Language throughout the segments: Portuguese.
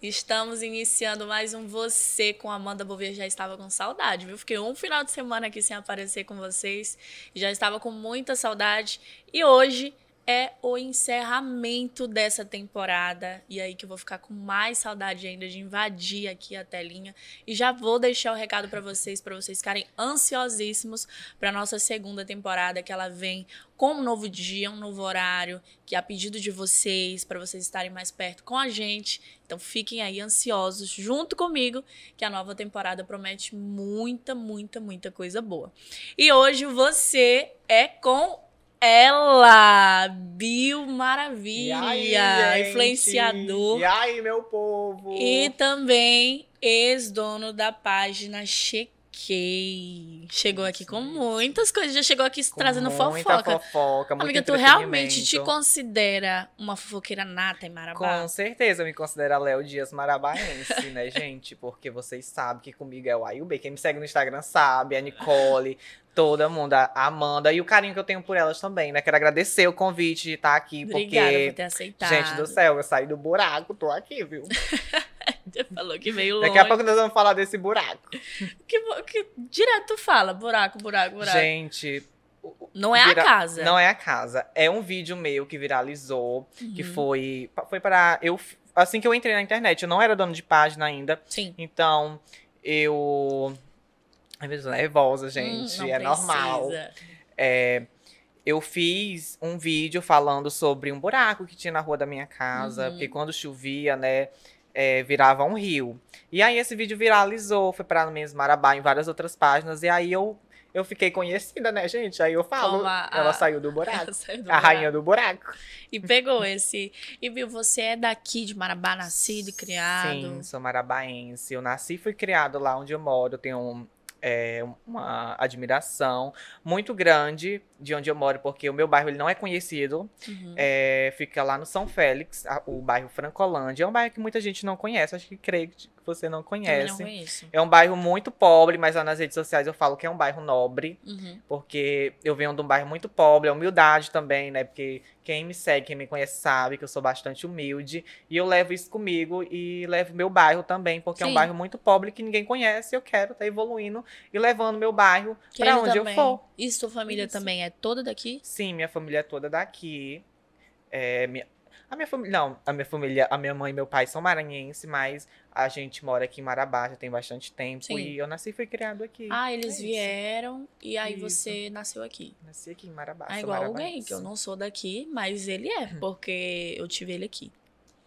Estamos iniciando mais um Você com Amanda Bouvier. Já estava com saudade, viu? Fiquei um final de semana aqui sem aparecer com vocês. Já estava com muita saudade. E hoje é o encerramento dessa temporada. E aí que eu vou ficar com mais saudade ainda de invadir aqui a telinha. E já vou deixar o recado para vocês, para vocês ficarem ansiosíssimos para nossa segunda temporada, que ela vem com um novo dia, um novo horário, que é a pedido de vocês, para vocês estarem mais perto com a gente. Então fiquem aí ansiosos junto comigo, que a nova temporada promete muita, muita, muita coisa boa. E hoje você é com ela, Bio Maravilha, e aí, influenciador. E aí, meu povo? E também ex-dono da página Che Ok. Chegou aqui com muitas coisas. Já chegou aqui com trazendo fofoca. fofoca Amiga, tu realmente te considera uma fofoqueira nata em Marabá? Com certeza, eu me considero a Léo Dias Marabaense, né, gente? Porque vocês sabem que comigo é o Ayubê. Quem me segue no Instagram sabe, a Nicole, todo mundo, a Amanda e o carinho que eu tenho por elas também, né? Quero agradecer o convite de estar aqui, Obrigada porque. Por ter aceitado. Gente do céu, eu saí do buraco, tô aqui, viu? Você falou que veio longe. Daqui a pouco nós vamos falar desse buraco. Que, que direto fala, buraco, buraco, buraco. Gente, não é vira... a casa. Não é a casa. É um vídeo meu que viralizou, uhum. que foi foi para eu assim que eu entrei na internet, eu não era dono de página ainda. Sim. Então, eu às vezes nervosa, hum, gente, hum, é precisa. normal. É, eu fiz um vídeo falando sobre um buraco que tinha na rua da minha casa, uhum. porque quando chovia, né, é, virava um rio. E aí esse vídeo viralizou, foi para Minas Marabá, em várias outras páginas, e aí eu eu fiquei conhecida, né, gente? Aí eu falo, a, ela saiu do buraco. Saiu do a buraco. rainha do buraco. E pegou esse. E viu, você é daqui de Marabá, nascido e criado? Sim, sou marabaense. Eu nasci e fui criado lá onde eu moro. tenho um, é, uma admiração muito grande de onde eu moro, porque o meu bairro ele não é conhecido. Uhum. É, fica lá no São Félix, a, o bairro Francolândia. É um bairro que muita gente não conhece, acho que creio que você não conhece. Não conheço. É um bairro muito pobre, mas lá nas redes sociais eu falo que é um bairro nobre, uhum. porque eu venho de um bairro muito pobre, a humildade também, né? Porque quem me segue, quem me conhece sabe que eu sou bastante humilde e eu levo isso comigo e levo meu bairro também, porque Sim. é um bairro muito pobre que ninguém conhece, eu quero estar tá evoluindo e levando meu bairro para onde também. eu for. E sua família isso. também é toda daqui? Sim, minha família é toda daqui. É, minha, a minha família. Não, a minha família, a minha mãe e meu pai são maranhenses, mas a gente mora aqui em Marabá já tem bastante tempo. Sim. E eu nasci e fui criado aqui. Ah, eles é vieram e aí isso. você nasceu aqui. Nasci aqui em Marabá. É igual alguém, que eu não sou daqui, mas ele é, porque eu tive ele aqui.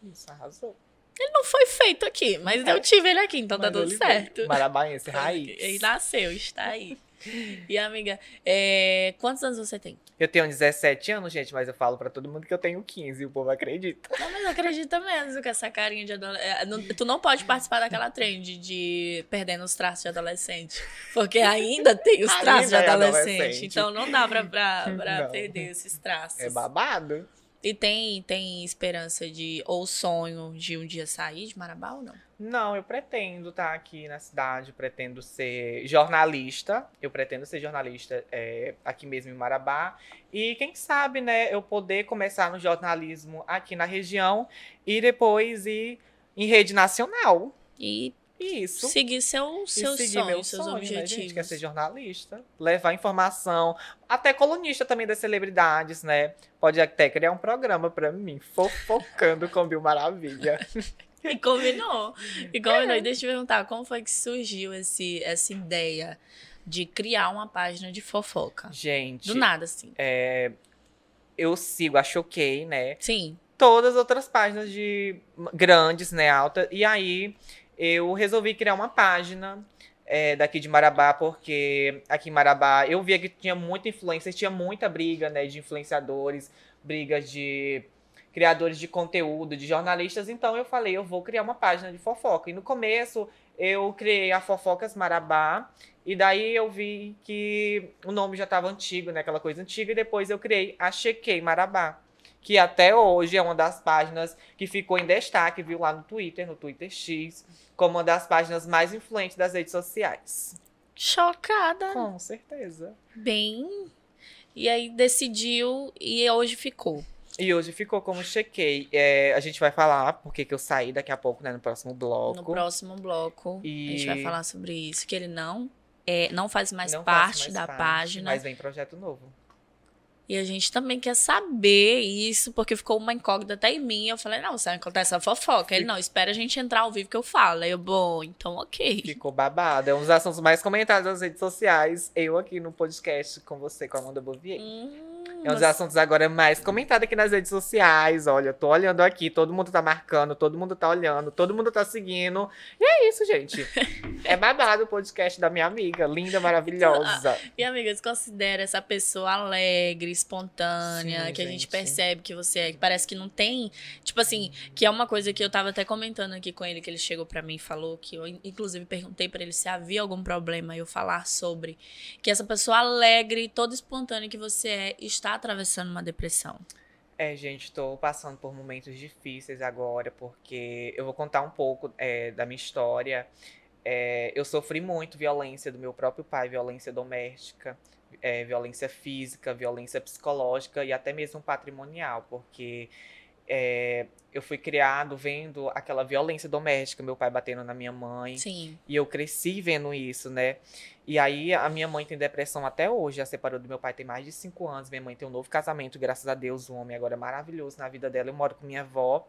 Isso, arrasou. Ele não foi feito aqui, mas é. eu tive ele aqui, então tá mas tá tudo certo. Veio. raiz. Ele nasceu, está aí. E amiga, é... quantos anos você tem? Eu tenho 17 anos, gente, mas eu falo para todo mundo que eu tenho 15, o povo acredita. Não, mas acredita mesmo que essa carinha de adolescente. É, tu não pode participar daquela trend de perdendo os traços de adolescente. Porque ainda tem os traços de é adolescente, é adolescente, Então não dá pra, pra, pra perder esses traços. É babado. E tem, tem esperança de, ou sonho de um dia sair de Marabá ou não? Não, eu pretendo estar tá aqui na cidade, pretendo ser jornalista. Eu pretendo ser jornalista é, aqui mesmo em Marabá. E quem sabe, né, eu poder começar no jornalismo aqui na região e depois ir em rede nacional. E isso. Seguir seu, seus seguir sonhos, seus objetivos. Né, gente? Quer ser jornalista, levar informação, até colunista também das celebridades, né? Pode até criar um programa para mim, fofocando com Bill Maravilha. e combinou. E combinou. É. E deixa eu te perguntar, como foi que surgiu esse, essa ideia de criar uma página de fofoca? Gente. Do nada, assim. É, eu sigo a Choquei, né? Sim. Todas as outras páginas de grandes, né, alta. E aí eu resolvi criar uma página é, daqui de Marabá, porque aqui em Marabá eu via que tinha muita influência, tinha muita briga né, de influenciadores, brigas de criadores de conteúdo, de jornalistas. Então eu falei, eu vou criar uma página de fofoca. E no começo eu criei a Fofocas Marabá, e daí eu vi que o nome já estava antigo, né, aquela coisa antiga, e depois eu criei a Chequei Marabá que até hoje é uma das páginas que ficou em destaque, viu lá no Twitter, no Twitter X, como uma das páginas mais influentes das redes sociais. Chocada. Com certeza. Bem. E aí decidiu e hoje ficou. E hoje ficou como chequei. É, a gente vai falar porque que eu saí daqui a pouco, né? No próximo bloco. No próximo bloco. E... A gente vai falar sobre isso. Que ele não, é, não faz mais não parte mais da parte, página. Mas vem projeto novo. E a gente também quer saber isso, porque ficou uma incógnita até em mim. Eu falei, não, você vai contar essa fofoca. Ele, não, espera a gente entrar ao vivo que eu falo. Aí eu, bom, então ok. Ficou babado. É um dos assuntos mais comentados nas redes sociais. Eu aqui no podcast com você, com a Amanda Bovier. Uhum. É um dos assuntos agora mais comentado aqui nas redes sociais. Olha, eu tô olhando aqui, todo mundo tá marcando, todo mundo tá olhando, todo mundo tá seguindo. E é isso, gente. é babado o podcast da minha amiga, linda, maravilhosa. minha ah, amiga, se considera essa pessoa alegre, espontânea, Sim, que gente. a gente percebe que você é, que parece que não tem. Tipo assim, que é uma coisa que eu tava até comentando aqui com ele, que ele chegou para mim e falou que eu, inclusive, perguntei para ele se havia algum problema eu falar sobre. Que essa pessoa alegre, toda espontânea que você é, está atravessando uma depressão? É, gente, estou passando por momentos difíceis agora, porque eu vou contar um pouco é, da minha história. É, eu sofri muito violência do meu próprio pai, violência doméstica, é, violência física, violência psicológica e até mesmo patrimonial, porque é, eu fui criado vendo aquela violência doméstica, meu pai batendo na minha mãe. Sim. E eu cresci vendo isso, né? E aí a minha mãe tem depressão até hoje, já separou do meu pai tem mais de cinco anos. Minha mãe tem um novo casamento, graças a Deus, um homem agora é maravilhoso na vida dela. Eu moro com minha avó.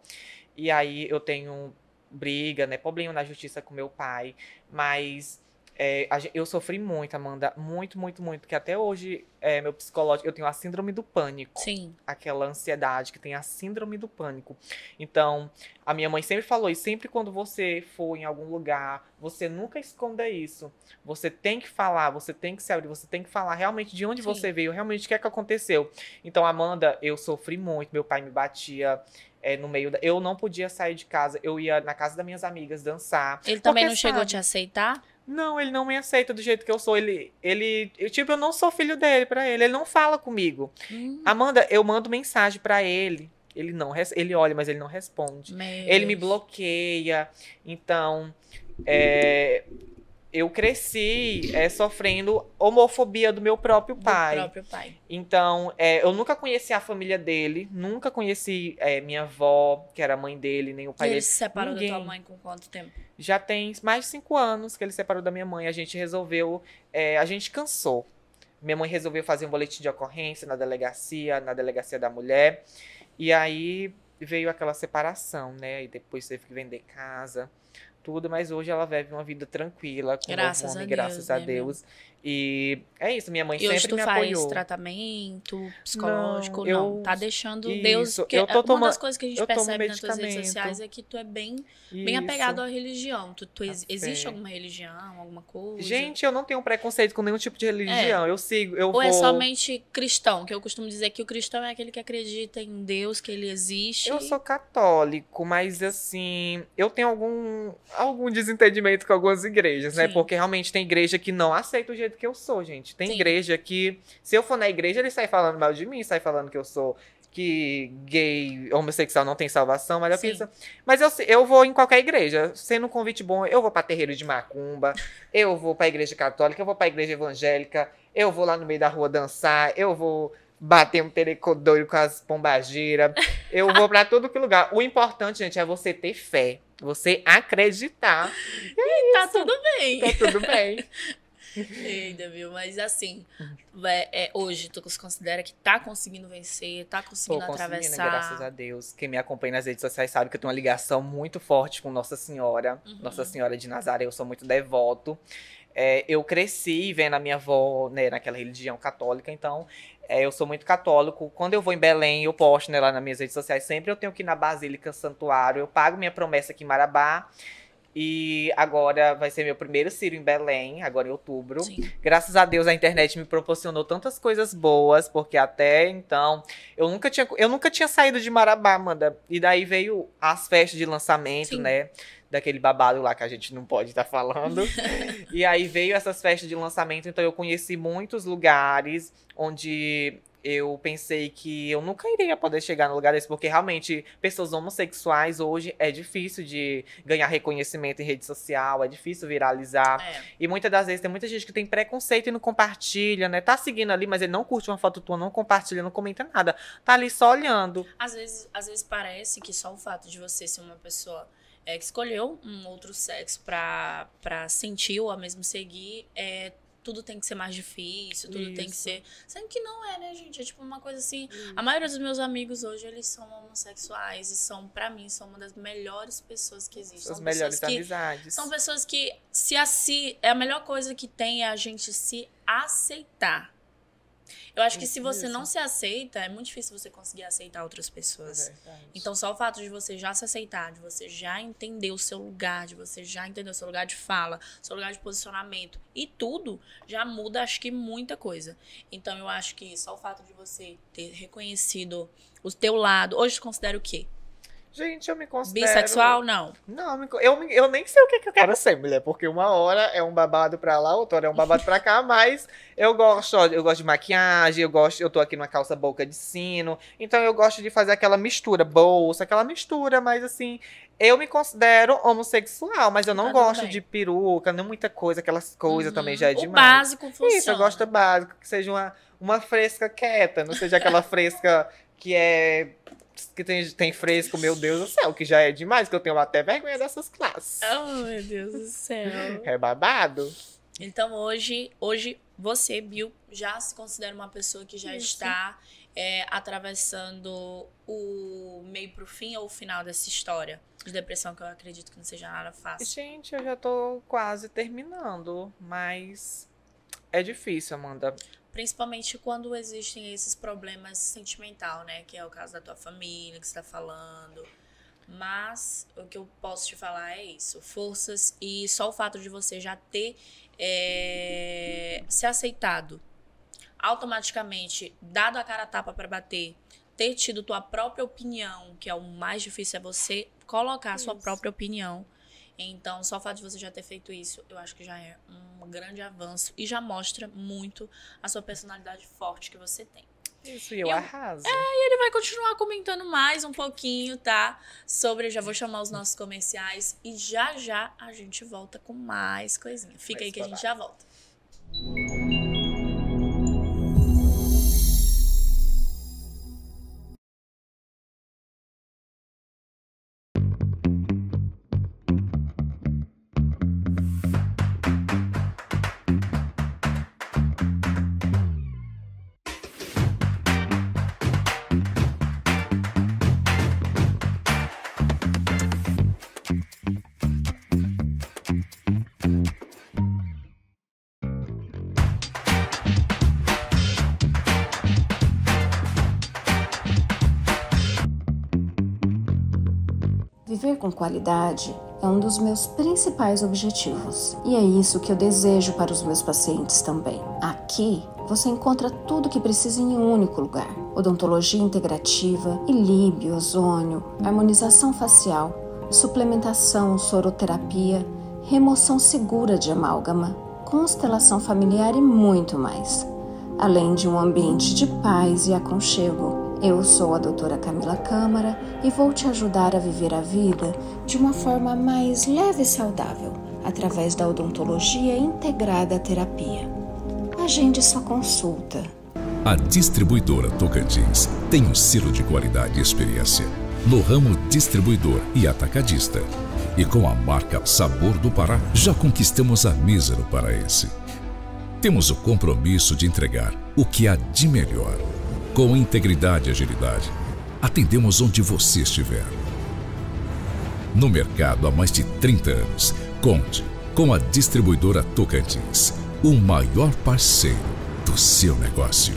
E aí eu tenho briga, né? Problema na justiça com meu pai, mas é, eu sofri muito, Amanda. Muito, muito, muito. Porque até hoje, é, meu psicológico, eu tenho a síndrome do pânico. Sim. Aquela ansiedade que tem a síndrome do pânico. Então, a minha mãe sempre falou, e sempre quando você for em algum lugar, você nunca esconda isso. Você tem que falar, você tem que se abrir, você tem que falar realmente de onde Sim. você veio, realmente o que é que aconteceu. Então, Amanda, eu sofri muito. Meu pai me batia. É, no meio da... Eu não podia sair de casa. Eu ia na casa das minhas amigas dançar. Ele também não sabe, chegou a te aceitar? Não, ele não me aceita do jeito que eu sou. Ele, ele, eu, tipo, eu não sou filho dele para ele. Ele não fala comigo. Hum. Amanda, eu mando mensagem para ele. Ele não, ele olha, mas ele não responde. Meu ele Deus. me bloqueia. Então, é, eu cresci é, sofrendo homofobia do meu próprio pai. Do próprio pai. Então, é, eu nunca conheci a família dele, nunca conheci é, minha avó, que era mãe dele, nem o pai dele. Ele se separou ninguém. da tua mãe com quanto tempo? Já tem mais de cinco anos que ele se separou da minha mãe. A gente resolveu, é, a gente cansou. Minha mãe resolveu fazer um boletim de ocorrência na delegacia, na delegacia da mulher. E aí veio aquela separação, né? E depois teve que vender casa tudo, mas hoje ela vive uma vida tranquila, com graças um homem, a Deus, graças a né, Deus. E é isso, minha mãe e sempre me apoiou. E tu faz tratamento psicológico? Não, não. tá deixando isso, Deus... Porque eu tô uma das coisas que a gente percebe nas tuas redes sociais é que tu é bem, bem apegado à religião. Tu, tu ex, tá existe alguma religião, alguma coisa? Gente, eu não tenho preconceito com nenhum tipo de religião. É. Eu sigo, eu Ou é vou... é somente cristão, que eu costumo dizer que o cristão é aquele que acredita em Deus, que ele existe. Eu sou católico, mas assim, eu tenho algum, algum desentendimento com algumas igrejas, né? Sim. né? Porque realmente tem igreja que não aceita o Jesus jeito que eu sou, gente. Tem Sim. igreja que, se eu for na igreja, eles saem falando mal de mim, saem falando que eu sou que gay, homossexual não tem salvação, mas eu penso, mas eu, eu vou em qualquer igreja, sendo um convite bom, eu vou para terreiro de macumba, eu vou para igreja católica, eu vou para igreja evangélica, eu vou lá no meio da rua dançar, eu vou bater um telecodoiro com as pombagiras, eu vou para todo que lugar. O importante, gente, é você ter fé, você acreditar. E, é e tá tudo bem. Tá tudo bem. Ainda, viu? Mas assim, é, é, hoje tu considera que tá conseguindo vencer, tá conseguindo Tô atravessar. Conseguindo, graças a Deus. Quem me acompanha nas redes sociais sabe que eu tenho uma ligação muito forte com Nossa Senhora, uhum. Nossa Senhora de Nazaré, eu sou muito devoto. É, eu cresci vendo a minha avó né, naquela religião católica, então é, eu sou muito católico. Quando eu vou em Belém, eu posto né, lá nas minhas redes sociais, sempre eu tenho que ir na Basílica Santuário, eu pago minha promessa aqui em Marabá. E agora vai ser meu primeiro Ciro em Belém, agora em outubro. Sim. Graças a Deus a internet me proporcionou tantas coisas boas, porque até então eu nunca tinha, eu nunca tinha saído de Marabá, Amanda. E daí veio as festas de lançamento, Sim. né? Daquele babado lá que a gente não pode estar tá falando. e aí veio essas festas de lançamento, então eu conheci muitos lugares onde eu pensei que eu nunca iria poder chegar no lugar desse, porque realmente pessoas homossexuais hoje é difícil de ganhar reconhecimento em rede social, é difícil viralizar. É. E muitas das vezes tem muita gente que tem preconceito e não compartilha, né? Tá seguindo ali, mas ele não curte uma foto tua, não compartilha, não comenta nada. Tá ali só olhando. Às vezes, às vezes parece que só o fato de você ser uma pessoa é, que escolheu um outro sexo para sentir ou a mesmo seguir é, tudo tem que ser mais difícil, tudo Isso. tem que ser. Sendo que não é, né, gente? É tipo uma coisa assim. Isso. A maioria dos meus amigos hoje, eles são homossexuais e são, para mim, são uma das melhores pessoas que existem. As melhores que, amizades. São pessoas que se assim É a melhor coisa que tem é a gente se aceitar. Eu acho que se você não se aceita, é muito difícil você conseguir aceitar outras pessoas. É então, só o fato de você já se aceitar, de você já entender o seu lugar, de você já entender o seu lugar de fala, seu lugar de posicionamento e tudo, já muda, acho que, muita coisa. Então, eu acho que só o fato de você ter reconhecido o teu lado. Hoje, considera o quê? Gente, eu me considero. Bissexual, não. Não, eu, eu nem sei o que, que eu quero ser, mulher, porque uma hora é um babado pra lá, outra hora é um babado pra cá, mas eu gosto, ó, eu gosto de maquiagem, eu gosto, eu tô aqui numa calça boca de sino, então eu gosto de fazer aquela mistura, bolsa, aquela mistura, mas assim, eu me considero homossexual, mas eu não tá gosto bem. de peruca, não muita coisa, aquelas coisas uhum. também já é o demais. básico funciona. Isso, eu gosto básico, que seja uma, uma fresca quieta, não seja aquela fresca que é que tem, tem fresco, meu Deus do céu, que já é demais, que eu tenho até vergonha dessas classes. Oh, meu Deus do céu. É babado. Então hoje, hoje você, Bill, já se considera uma pessoa que já Isso. está é, atravessando o meio pro fim ou o final dessa história de depressão, que eu acredito que não seja nada fácil. Gente, eu já tô quase terminando, mas é difícil, Amanda. Principalmente quando existem esses problemas sentimental, né? Que é o caso da tua família que está falando. Mas o que eu posso te falar é isso: forças e só o fato de você já ter é, se aceitado, automaticamente dado a cara a tapa para bater, ter tido tua própria opinião, que é o mais difícil é você colocar a sua própria opinião então, só o fato de você já ter feito isso, eu acho que já é um grande avanço e já mostra muito a sua personalidade forte que você tem. Isso, e eu, eu arraso. É, e ele vai continuar comentando mais um pouquinho, tá? Sobre, já vou chamar os nossos comerciais e já já a gente volta com mais coisinha. Fica mais aí que a gente já volta. Viver com qualidade é um dos meus principais objetivos e é isso que eu desejo para os meus pacientes também. Aqui você encontra tudo o que precisa em um único lugar: odontologia integrativa, ilíbio, ozônio, harmonização facial, suplementação, soroterapia, remoção segura de amálgama, constelação familiar e muito mais. Além de um ambiente de paz e aconchego eu sou a doutora Camila Câmara e vou te ajudar a viver a vida de uma forma mais leve e saudável, através da odontologia integrada à terapia. Agende sua consulta. A distribuidora Tocantins tem um selo de qualidade e experiência no ramo distribuidor e atacadista. E com a marca Sabor do Pará, já conquistamos a mesa no paraense. Temos o compromisso de entregar o que há de melhor com integridade e agilidade, atendemos onde você estiver. No mercado há mais de 30 anos, conte com a distribuidora Tocantins, o maior parceiro do seu negócio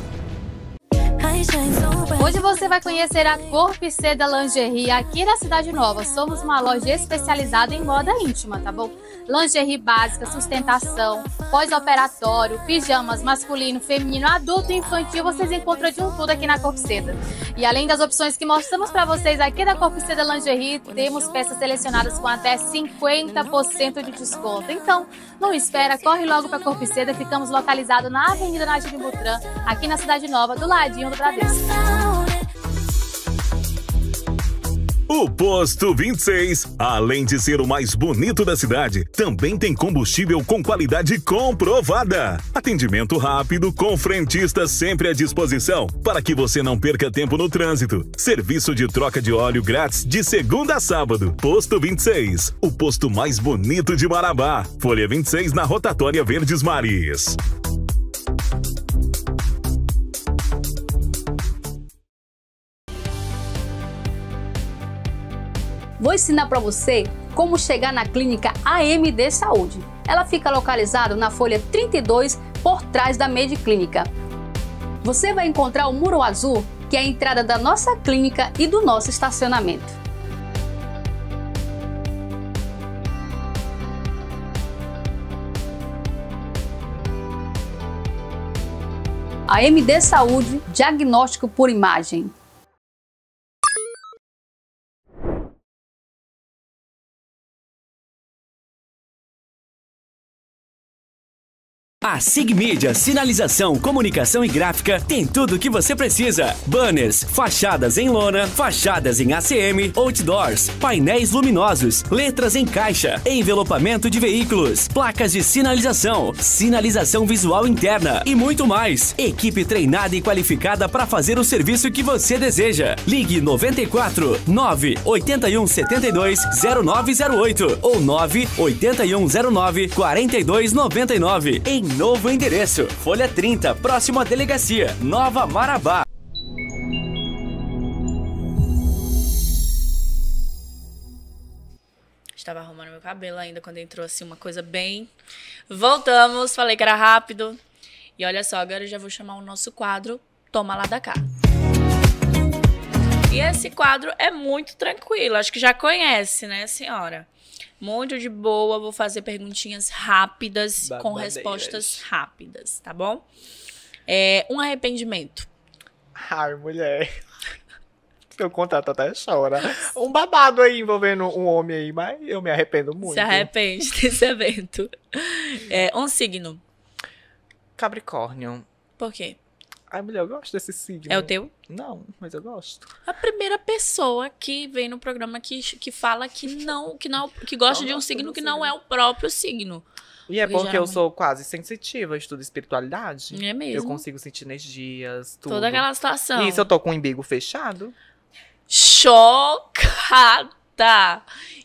onde você vai conhecer a Corp da Lingerie aqui na Cidade Nova. Somos uma loja especializada em moda íntima, tá bom? Lingerie básica, sustentação, pós-operatório, pijamas masculino, feminino, adulto e infantil, vocês encontram de um tudo aqui na Seda. E além das opções que mostramos para vocês aqui da Seda Lingerie, temos peças selecionadas com até 50% de desconto. Então, não espera, corre logo para Seda. Ficamos localizados na Avenida de Butran, aqui na Cidade Nova, do ladinho do Bradesco. O Posto 26, além de ser o mais bonito da cidade, também tem combustível com qualidade comprovada. Atendimento rápido com frentista sempre à disposição, para que você não perca tempo no trânsito. Serviço de troca de óleo grátis de segunda a sábado. Posto 26, o posto mais bonito de Marabá. Folha 26 na rotatória Verdes Maris. Vou ensinar para você como chegar na clínica AMD Saúde. Ela fica localizada na folha 32 por trás da Mede Clínica. Você vai encontrar o muro azul, que é a entrada da nossa clínica e do nosso estacionamento. A MD Saúde, diagnóstico por imagem. A SIG sinalização, comunicação e gráfica tem tudo o que você precisa. Banners, fachadas em lona, fachadas em ACM, outdoors, painéis luminosos, letras em caixa, envelopamento de veículos, placas de sinalização, sinalização visual interna e muito mais. Equipe treinada e qualificada para fazer o serviço que você deseja. Ligue 94 9 81 72 0908 ou 9 81 09 42 99 em novo endereço. Folha 30, próximo à delegacia, Nova Marabá. Estava arrumando meu cabelo ainda quando entrou assim uma coisa bem. Voltamos, falei que era rápido. E olha só, agora eu já vou chamar o nosso quadro Toma lá da cá. E esse quadro é muito tranquilo, acho que já conhece, né, senhora? monte de boa, vou fazer perguntinhas rápidas Babadeiras. com respostas rápidas, tá bom? É, um arrependimento. Ai, mulher. Eu contrato até chora. Um babado aí envolvendo um homem aí, mas eu me arrependo muito. Se arrepende desse evento. É, um signo. Capricórnio. Por quê? Ai, mulher, eu gosto desse signo. É o teu? Não, mas eu gosto. A primeira pessoa que vem no programa que, que fala que não, que não, que gosta de um signo que signo. não é o próprio signo. E é porque eu sou quase sensitiva, estudo espiritualidade. É mesmo. Eu consigo sentir energias, tudo. Toda aquela situação. E se eu tô com o umbigo fechado? Chocada!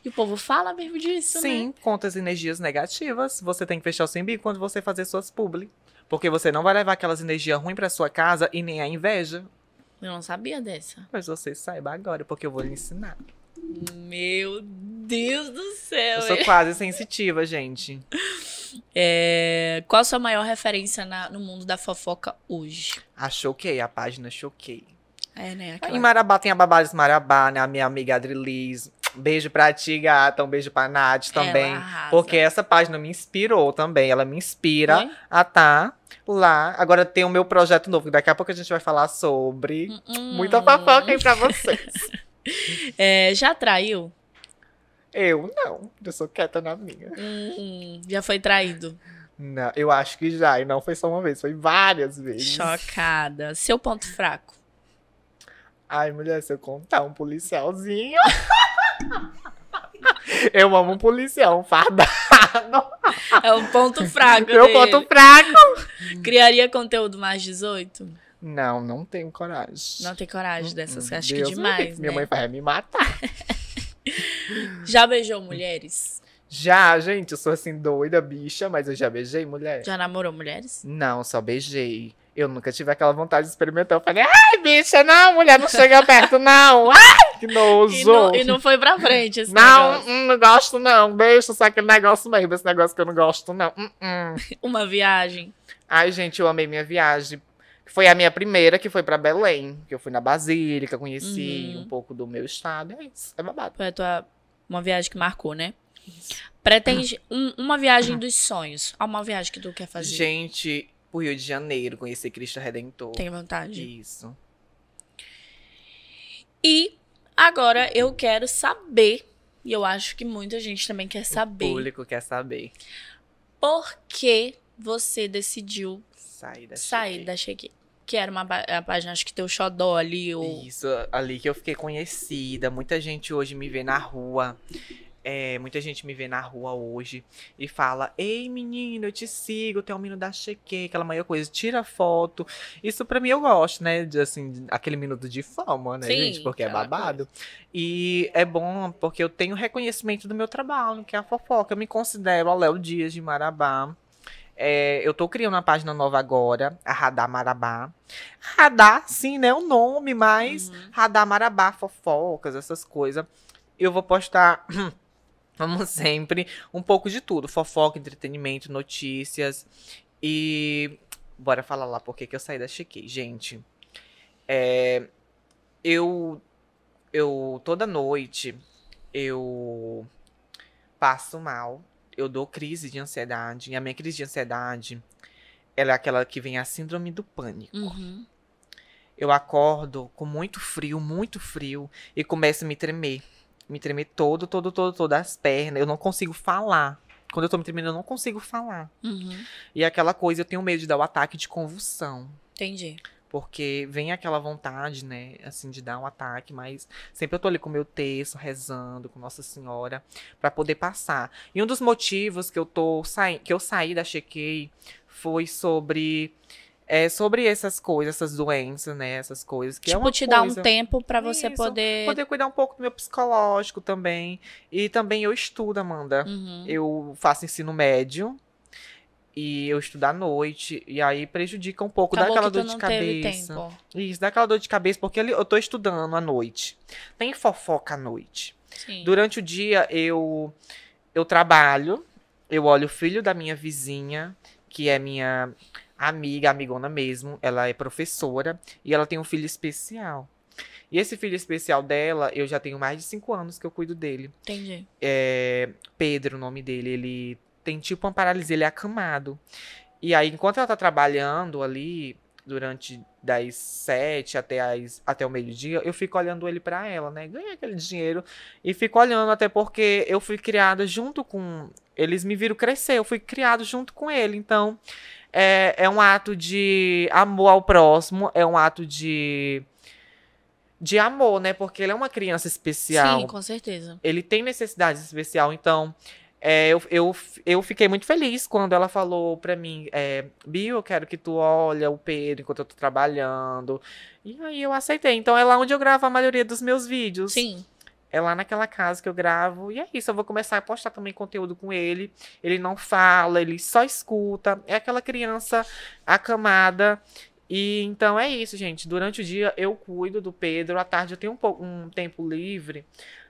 E o povo fala mesmo disso, Sim, né? Sim, conta as energias negativas. Você tem que fechar o seu umbigo quando você fazer suas publi. Porque você não vai levar aquelas energias ruins pra sua casa e nem a inveja. Eu não sabia dessa. Mas você saiba agora, porque eu vou lhe ensinar. Meu Deus do céu! Eu sou quase sensitiva, gente. É... Qual a sua maior referência na... no mundo da fofoca hoje? A Choquei, a página Choquei. É, né? Aquela... Em Marabá tem a Babá de Marabá, né? A minha amiga Adrilis, Beijo pra ti, gata. Um beijo pra Nath também. Porque essa página me inspirou também. Ela me inspira a tá lá. Agora tem o meu projeto novo, daqui a pouco a gente vai falar sobre. Hum. Muita fofoca aí pra hum. vocês. é, já traiu? Eu não. Eu sou quieta na minha. Hum, já foi traído? Não, eu acho que já. E não foi só uma vez, foi várias vezes. Chocada. Seu ponto fraco? Ai, mulher, se eu contar um policialzinho. Eu amo um policial, um fardado. É um ponto fraco. Meu dele. ponto fraco. Criaria conteúdo mais 18? Não, não tenho coragem. Não tem coragem dessas, hum, acho Deus que demais. Minha né? mãe vai me matar. já beijou mulheres? Já, gente, eu sou assim doida, bicha, mas eu já beijei mulheres. Já namorou mulheres? Não, só beijei. Eu nunca tive aquela vontade de experimentar. Eu falei, ai, bicha, não, mulher, não chega perto, não. Ai, que nojo. E não, e não foi pra frente esse Não, hum, não gosto, não. Deixa só aquele negócio mesmo, esse negócio que eu não gosto, não. Hum, hum. Uma viagem. Ai, gente, eu amei minha viagem. Foi a minha primeira, que foi para Belém. Que eu fui na Basílica, conheci uhum. um pouco do meu estado. É isso, é babado. Foi a tua, uma viagem que marcou, né? Isso. Pretende um, uma viagem dos sonhos. Uma viagem que tu quer fazer. Gente, pro tipo, Rio de Janeiro, conhecer Cristo Redentor. Tem vontade. Isso. E agora eu quero saber, e eu acho que muita gente também quer saber. O público quer saber. Por que você decidiu sair da sair Cheguei? Da Cheguei? Que era uma a página, acho que teu xodó ali. Ou... Isso, ali que eu fiquei conhecida. Muita gente hoje me vê na rua. É, muita gente me vê na rua hoje e fala: Ei, menino, eu te sigo, tem um menino da Cheque, aquela maior coisa, tira foto. Isso pra mim eu gosto, né? De, assim, aquele minuto de fama, né, Sim, gente? Porque é babado. E é bom porque eu tenho reconhecimento do meu trabalho, que é a fofoca. Eu me considero a Léo Dias de Marabá. É, eu tô criando uma página nova agora, a Radar Marabá. Radar, sim, né? O nome, mas uhum. Radar Marabá, fofocas, essas coisas. Eu vou postar Vamos sempre um pouco de tudo: fofoca, entretenimento, notícias. E bora falar lá porque que eu saí da Chiquei. Gente, é, eu, eu toda noite eu passo mal, eu dou crise de ansiedade. E a minha crise de ansiedade ela é aquela que vem a síndrome do pânico. Uhum. Eu acordo com muito frio, muito frio, e começo a me tremer me tremer todo, todo, todo, todas as pernas. Eu não consigo falar. Quando eu tô me tremendo, eu não consigo falar. Uhum. E aquela coisa, eu tenho medo de dar o ataque de convulsão. Entendi. Porque vem aquela vontade, né, assim, de dar um ataque, mas sempre eu tô ali com meu texto, rezando com Nossa Senhora, para poder passar. E um dos motivos que eu tô que eu saí da Chequei foi sobre é, sobre essas coisas, essas doenças, né? Essas coisas que é tipo, é te coisa... dar um tempo para você Isso, poder poder cuidar um pouco do meu psicológico também. E também eu estudo, Amanda. Uhum. Eu faço ensino médio e eu estudo à noite e aí prejudica um pouco daquela dor de cabeça. Isso, daquela dor de cabeça porque eu tô estudando à noite. Tem fofoca à noite. Sim. Durante o dia eu eu trabalho, eu olho o filho da minha vizinha, que é minha amiga, amigona mesmo, ela é professora e ela tem um filho especial. E esse filho especial dela, eu já tenho mais de cinco anos que eu cuido dele. Entendi. É, Pedro, o nome dele, ele tem tipo uma paralisia, ele é acamado. E aí, enquanto ela tá trabalhando ali, durante das sete até, as, até o meio-dia, eu fico olhando ele para ela, né? Ganhei aquele dinheiro e fico olhando, até porque eu fui criada junto com. Eles me viram crescer, eu fui criado junto com ele. Então, é, é um ato de amor ao próximo, é um ato de de amor, né? Porque ele é uma criança especial. Sim, com certeza. Ele tem necessidade especial, então é, eu, eu, eu fiquei muito feliz quando ela falou para mim, é, Bio, eu quero que tu olha o Pedro enquanto eu tô trabalhando. E aí eu aceitei. Então é lá onde eu gravo a maioria dos meus vídeos. Sim. É lá naquela casa que eu gravo. E é isso, eu vou começar a postar também conteúdo com ele. Ele não fala, ele só escuta. É aquela criança acamada. E então é isso, gente. Durante o dia eu cuido do Pedro. À tarde eu tenho um, pouco, um tempo livre.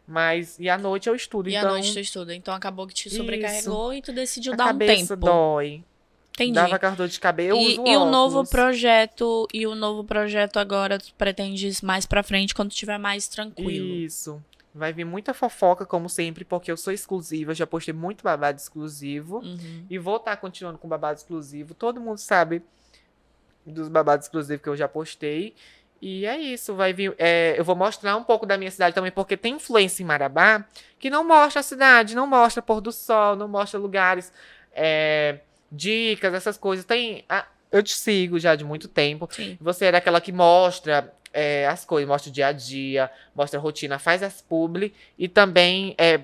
Mas e à noite eu estudo. E então... à noite tu estuda. Então acabou que te sobrecarregou isso. e tu decidiu a dar um tempo. Cabeça dói. Entendi. Dava cartão de cabelo. E, e o novo projeto e o novo projeto agora tu pretende mais para frente quando tiver mais tranquilo. Isso. Vai vir muita fofoca, como sempre, porque eu sou exclusiva, já postei muito babado exclusivo. Uhum. E vou estar tá continuando com babado exclusivo. Todo mundo sabe dos babados exclusivos que eu já postei. E é isso, vai vir. É, eu vou mostrar um pouco da minha cidade também, porque tem influência em Marabá que não mostra a cidade, não mostra pôr do sol, não mostra lugares, é, dicas, essas coisas. Tem. A, eu te sigo já de muito tempo. Sim. Você é daquela que mostra é, as coisas, mostra o dia a dia, mostra a rotina, faz as publi e também é,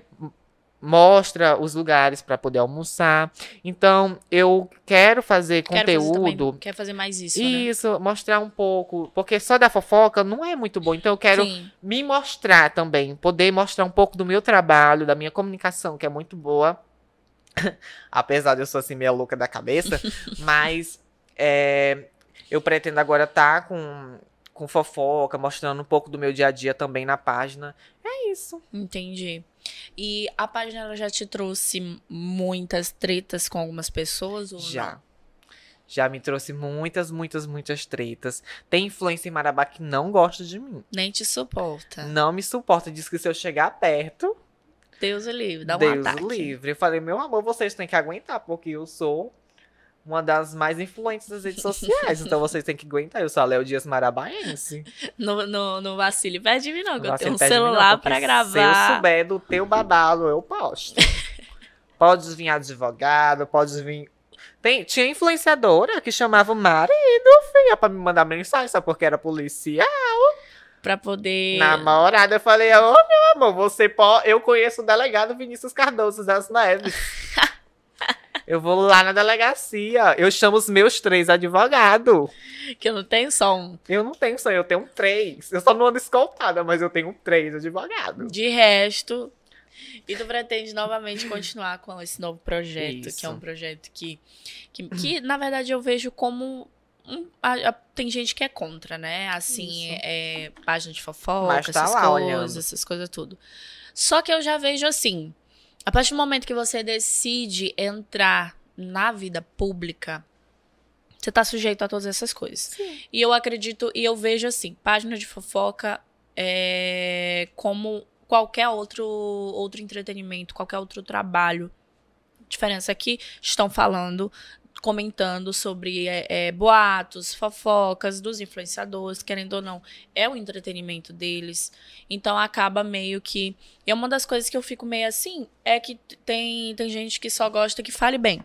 mostra os lugares para poder almoçar. Então, eu quero fazer quero conteúdo. Fazer fazer mais isso. Né? Isso, né? mostrar um pouco. Porque só da fofoca não é muito bom. Então, eu quero Sim. me mostrar também, poder mostrar um pouco do meu trabalho, da minha comunicação, que é muito boa. Apesar de eu ser assim meio louca da cabeça, mas é, eu pretendo agora estar tá com com fofoca, mostrando um pouco do meu dia a dia também na página. É isso. Entendi. E a página ela já te trouxe muitas tretas com algumas pessoas ou já? Não? Já me trouxe muitas, muitas, muitas tretas. Tem influência em Marabá que não gosta de mim. Nem te suporta. Não me suporta. Diz que se eu chegar perto. Deus o livre, dá um Deus ataque. Deus livre. Eu falei, meu amor, vocês têm que aguentar, porque eu sou uma das mais influentes das redes sociais. então vocês têm que aguentar. Eu sou a Léo Dias Marabaense. no não, não vacile perde de mim, não, que eu tenho um celular para gravar. Se eu souber do teu badalo, eu posto. pode vir advogado, pode vir. Tem, tinha influenciadora que chamava o marido, filha, pra me mandar mensagem, só porque era policial. Pra poder. Namorada, eu falei, ô oh, meu amor, você pode. Eu conheço o delegado Vinícius Cardoso das Neves. Eu vou lá na delegacia. Eu chamo os meus três advogados. Que eu não tenho só um. Eu não tenho só eu tenho três. Eu só não ando escoltada, mas eu tenho três advogados. De resto. E tu pretende novamente continuar com esse novo projeto, Isso. que é um projeto que, que, que, na verdade, eu vejo como um, a, a, tem gente que é contra, né? Assim, é, é, página de fofoca, tá essas coisas, olhando. essas coisas tudo. Só que eu já vejo assim, a partir do momento que você decide entrar na vida pública, você está sujeito a todas essas coisas. Sim. E eu acredito, e eu vejo assim, página de fofoca é, como qualquer outro, outro entretenimento, qualquer outro trabalho. A diferença é que estão falando comentando sobre é, é, boatos, fofocas dos influenciadores, querendo ou não, é o entretenimento deles. Então acaba meio que. E é uma das coisas que eu fico meio assim é que tem, tem gente que só gosta que fale bem.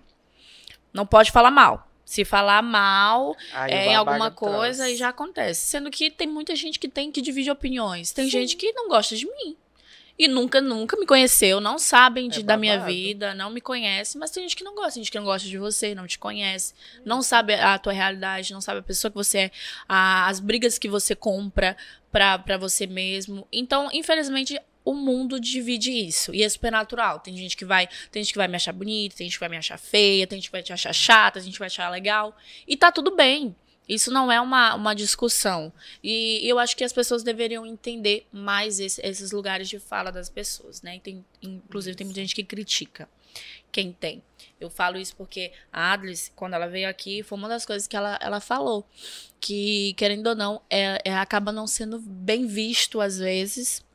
Não pode falar mal. Se falar mal é, em alguma coisa, aí já acontece. Sendo que tem muita gente que tem que divide opiniões. Tem Sim. gente que não gosta de mim e nunca, nunca me conheceu, não sabem é de, é da minha vida, não me conhecem, mas tem gente que não gosta, tem gente que não gosta de você, não te conhece, não sabe a tua realidade, não sabe a pessoa que você é, a, as brigas que você compra pra, pra você mesmo. Então, infelizmente, o mundo divide isso. E é super natural. Tem gente que vai, tem gente que vai me achar bonita, tem gente que vai me achar feia, tem gente que vai te achar chata, tem gente que vai te achar legal. E tá tudo bem. Isso não é uma, uma discussão. E eu acho que as pessoas deveriam entender mais esse, esses lugares de fala das pessoas, né? Tem, inclusive, tem muita gente que critica quem tem. Eu falo isso porque a Adlis, quando ela veio aqui, foi uma das coisas que ela, ela falou. Que, querendo ou não, é, é acaba não sendo bem visto às vezes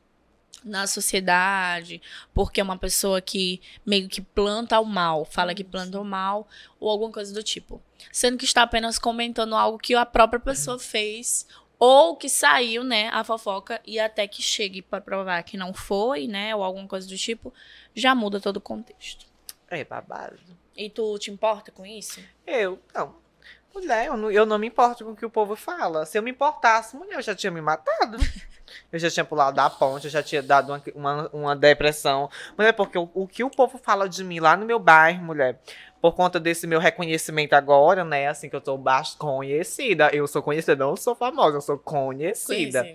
na sociedade, porque é uma pessoa que meio que planta o mal, fala que planta o mal, ou alguma coisa do tipo. Sendo que está apenas comentando algo que a própria pessoa fez, ou que saiu, né, a fofoca, e até que chegue para provar que não foi, né, ou alguma coisa do tipo, já muda todo o contexto. É babado. E tu te importa com isso? Eu, não. Mulher, eu não, eu não me importo com o que o povo fala. Se eu me importasse, mulher, eu já tinha me matado. eu já tinha pulado da ponte, eu já tinha dado uma, uma, uma depressão. Mas é porque o, o, que o povo fala de mim lá no meu bairro, mulher, por conta desse meu reconhecimento agora, né? Assim, que eu tô bastante conhecida. Eu sou conhecida, não sou famosa, eu sou conhecida.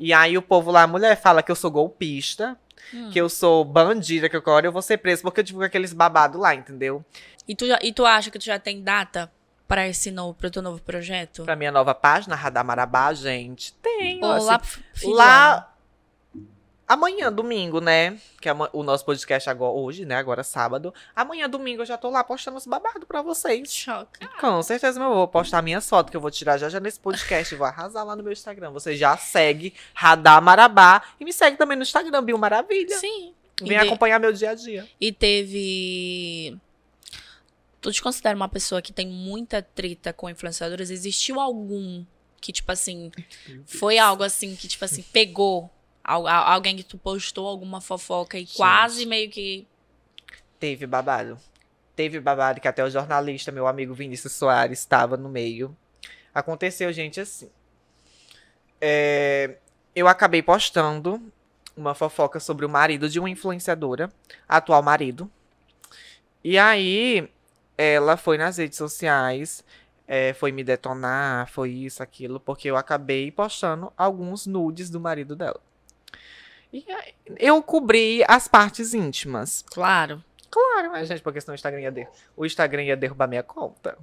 E aí o povo lá, mulher, fala que eu sou golpista, Hum. que eu sou bandida, que agora eu vou ser preso porque eu tive aqueles babados lá, entendeu? E tu, e tu acha que tu já tem data para esse novo, pro teu novo projeto? Pra minha nova página, Radar Marabá, gente, tem. assim, lá, lá amanhã, domingo, né? Que é o nosso podcast agora hoje, né? Agora é sábado. Amanhã, domingo, eu já tô lá postando os babados pra vocês. Choca. Com certeza, eu vou postar minhas fotos que eu vou tirar já já nesse podcast. vou arrasar lá no meu Instagram. Você já segue Radar Marabá e me segue também no Instagram, Bill Maravilha. Sim. Vem e acompanhar de... meu dia a dia. E teve tu te considera uma pessoa que tem muita treta com influenciadoras, Existiu algum que, tipo assim, foi algo assim que, tipo assim, pegou Al alguém que tu postou alguma fofoca e Gente. quase meio que. Teve babado. Teve babado que até o jornalista, meu amigo Vinícius Soares, estava no meio. Aconteceu, gente, assim. É, eu acabei postando uma fofoca sobre o marido de uma influenciadora, atual marido. E aí, ela foi nas redes sociais, é, foi me detonar, foi isso, aquilo, porque eu acabei postando alguns nudes do marido dela. E eu cobri as partes íntimas. Claro. Claro, mas, gente, porque senão o Instagram ia, der... o Instagram ia derrubar minha conta.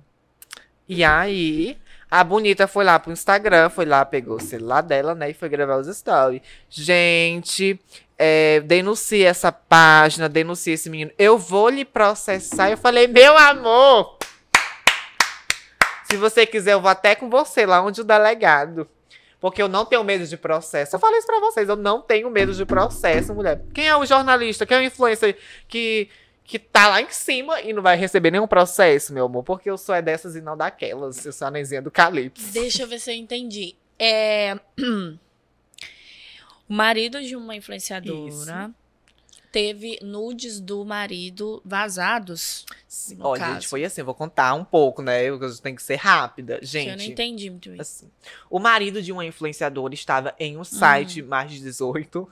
E aí, a bonita foi lá pro Instagram, foi lá, pegou o celular dela, né? E foi gravar os stories. Gente, é, denuncie essa página, denuncie esse menino. Eu vou lhe processar. Eu falei, meu amor, se você quiser, eu vou até com você lá onde o delegado. Porque eu não tenho medo de processo. Eu falei isso pra vocês, eu não tenho medo de processo, mulher. Quem é o jornalista, quem é o influencer que, que tá lá em cima e não vai receber nenhum processo, meu amor? Porque eu sou é dessas e não daquelas. Eu sou a do Calypso. Deixa eu ver se eu entendi. É... O marido de uma influenciadora Isso. teve nudes do marido vazados. Olha, caso. gente, foi assim, vou contar um pouco, né? Eu, tenho que ser rápida. Gente. eu não entendi muito isso. Assim, o marido de uma influenciadora estava em um site hum. mais de 18.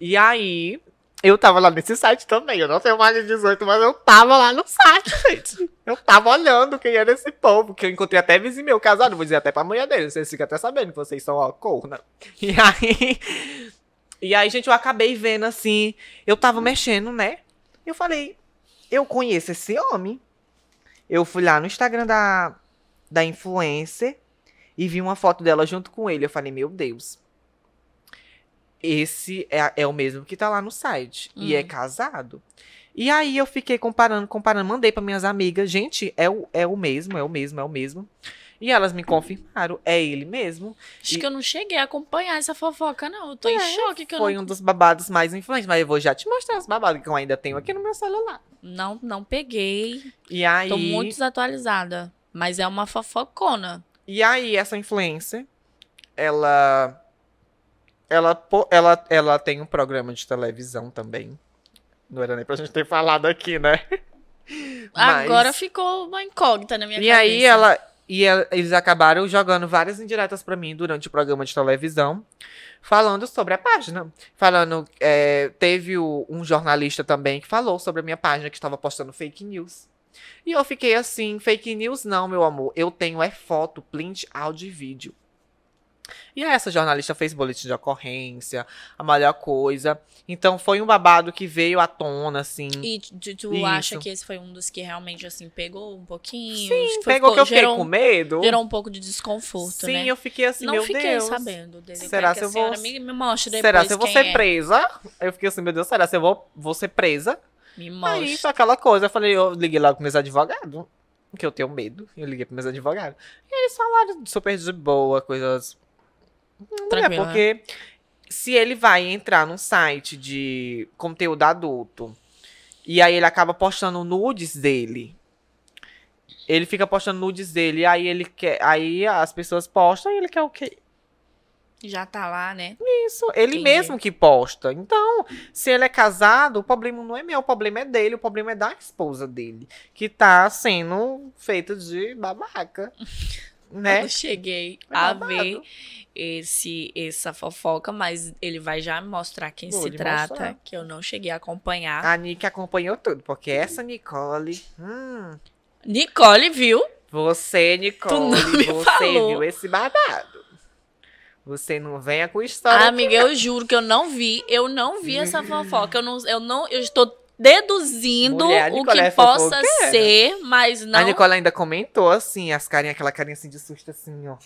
E aí, eu tava lá nesse site também. Eu não tenho mais de 18, mas eu tava lá no site, gente. Eu tava olhando quem era esse povo. Que eu encontrei até vizinho meu casado. Vou dizer até pra mulher dele. Vocês ficam até sabendo que vocês são, ó, corna. E aí, e aí, gente, eu acabei vendo assim. Eu tava mexendo, né? Eu falei, eu conheço esse homem. Eu fui lá no Instagram da, da influencer e vi uma foto dela junto com ele. Eu falei, meu Deus. Esse é, é o mesmo que tá lá no site. E é hum. casado. E aí eu fiquei comparando, comparando, mandei para minhas amigas. Gente, é o, é o mesmo, é o mesmo, é o mesmo. E elas me confirmaram, é ele mesmo. Acho e... que eu não cheguei a acompanhar essa fofoca, não. Eu tô é, em choque que Foi não... um dos babados mais influentes, mas eu vou já te mostrar os babados que eu ainda tenho aqui no meu celular. Não, não peguei. E aí. Tô muito desatualizada. Mas é uma fofocona. E aí, essa influencer, ela. Ela, ela, ela tem um programa de televisão também. Não era nem pra gente ter falado aqui, né? Mas... Agora ficou uma incógnita na minha e cabeça. E aí ela e é, eles acabaram jogando várias indiretas para mim durante o programa de televisão, falando sobre a página. Falando, é, teve o, um jornalista também que falou sobre a minha página que estava postando fake news. E eu fiquei assim, fake news não, meu amor. Eu tenho é foto, print, áudio e vídeo. E é essa jornalista fez boletim de ocorrência, a melhor coisa. Então foi um babado que veio à tona, assim. E tu, tu acha que esse foi um dos que realmente, assim, pegou um pouquinho? Sim, foi, tipo, pegou ficou, que eu fiquei gerou, com medo. Gerou um pouco de desconforto, Sim, né? eu fiquei assim, Não meu fiquei Deus. sabendo dele. Será se eu vou... Me, me será se eu vou ser é. presa? Eu fiquei assim, meu Deus, será se eu vou, vou ser presa? Me mostra. Aí foi aquela coisa, eu falei, eu liguei lá com meus advogados. Que eu tenho medo. Eu liguei para meus advogados. E eles falaram super de boa, coisas não Tranquilo, é, porque né? se ele vai entrar num site de conteúdo adulto e aí ele acaba postando nudes dele. Ele fica postando nudes dele, aí ele quer. Aí as pessoas postam e ele quer o quê? Já tá lá, né? Isso, ele Entendi. mesmo que posta. Então, se ele é casado, o problema não é meu, o problema é dele, o problema é da esposa dele, que tá sendo feita de babaca. né? Eu cheguei a ver esse, essa fofoca, mas ele vai já me mostrar quem Vou se trata, mostrar. que eu não cheguei a acompanhar. A Nick acompanhou tudo, porque essa Nicole. Hum, Nicole viu? Você, Nicole, você falou. viu esse babado. Você não venha com história. Amiga, eu juro que eu não vi, eu não vi essa fofoca. Eu não, eu não, eu estou deduzindo Mulher, o que é possa ser, mas não. A Nicole ainda comentou assim, as carinhas, aquela carinha assim de susto, assim, ó.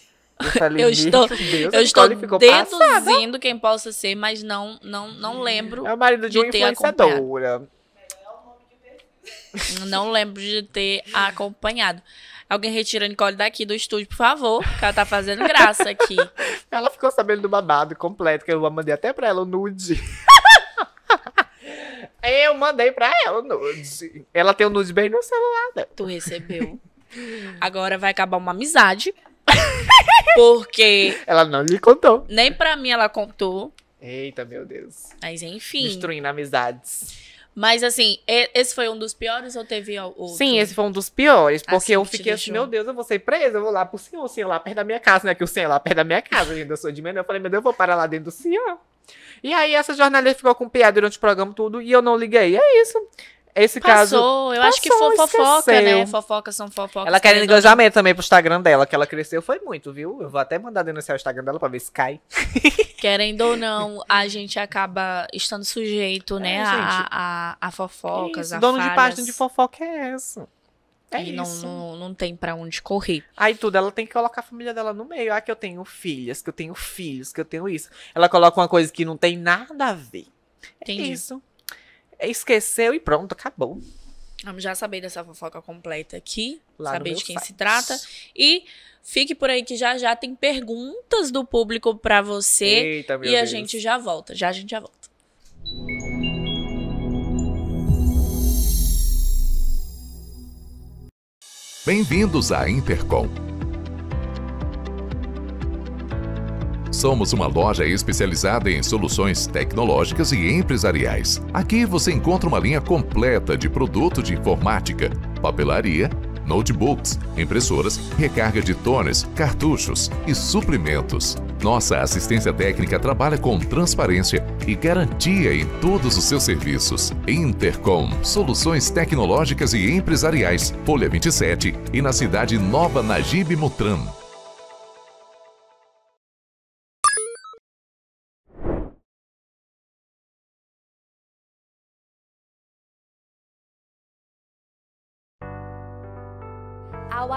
Eu, falei, eu estou, Deus, eu estou deduzindo passada. quem possa ser, mas não, não, não lembro. É o marido de, de uma influenciadora. Não lembro de ter acompanhado. Alguém retira a Nicole daqui do estúdio, por favor, porque ela tá fazendo graça aqui. Ela ficou sabendo do babado completo, que eu mandei até pra ela o nude. Eu mandei pra ela nude. Ela tem o um bem no celular Tu recebeu. Agora vai acabar uma amizade. Porque. Ela não lhe contou. Nem pra mim ela contou. Eita, meu Deus. Mas enfim. Destruindo amizades. Mas assim, esse foi um dos piores ou teve outro? Sim, esse foi um dos piores, porque assim eu fiquei assim, meu Deus, eu vou ser presa, eu vou lá pro senhor, o senhor lá perto da minha casa, né? Que o senhor é lá perto da minha casa, ainda sou de menor. Eu falei, meu Deus, eu vou parar lá dentro do senhor. E aí essa jornalista ficou com piada durante o programa tudo e eu não liguei. É isso. Esse passou, caso. Eu passou, eu acho que foi fofoca, né? esqueceu. né? Fofocas são fofocas. Ela quer engajamento também pro Instagram dela, que ela cresceu foi muito, viu? Eu vou até mandar denunciar o Instagram dela pra ver se cai. Querendo ou não, a gente acaba estando sujeito, é, né? É, a, a, a, fofocas, Isso, a dono falhas. de página de fofoca é essa. É e isso. Não, não, não tem para onde correr. Aí tudo, ela tem que colocar a família dela no meio. Ah, que eu tenho filhas, que eu tenho filhos, que eu tenho isso. Ela coloca uma coisa que não tem nada a ver. É Entendi. É isso. Esqueceu e pronto, acabou. Vamos já saber dessa fofoca completa aqui, Lá saber de quem site. se trata. E fique por aí que já já tem perguntas do público para você. Eita, meu e Deus. a gente já volta. Já a gente já volta. Bem-vindos à Intercom. Somos uma loja especializada em soluções tecnológicas e empresariais. Aqui você encontra uma linha completa de produtos de informática, papelaria notebooks, impressoras, recarga de toners, cartuchos e suprimentos. Nossa assistência técnica trabalha com transparência e garantia em todos os seus serviços. Intercom, soluções tecnológicas e empresariais, Folha 27 e na cidade Nova Najib Mutram.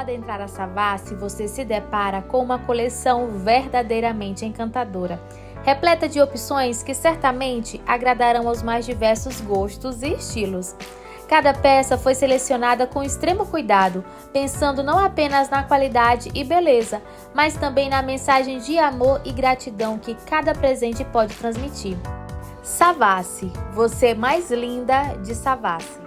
adentrar a Savassi, você se depara com uma coleção verdadeiramente encantadora, repleta de opções que certamente agradarão aos mais diversos gostos e estilos. Cada peça foi selecionada com extremo cuidado, pensando não apenas na qualidade e beleza, mas também na mensagem de amor e gratidão que cada presente pode transmitir. Savassi, você é mais linda de Savassi.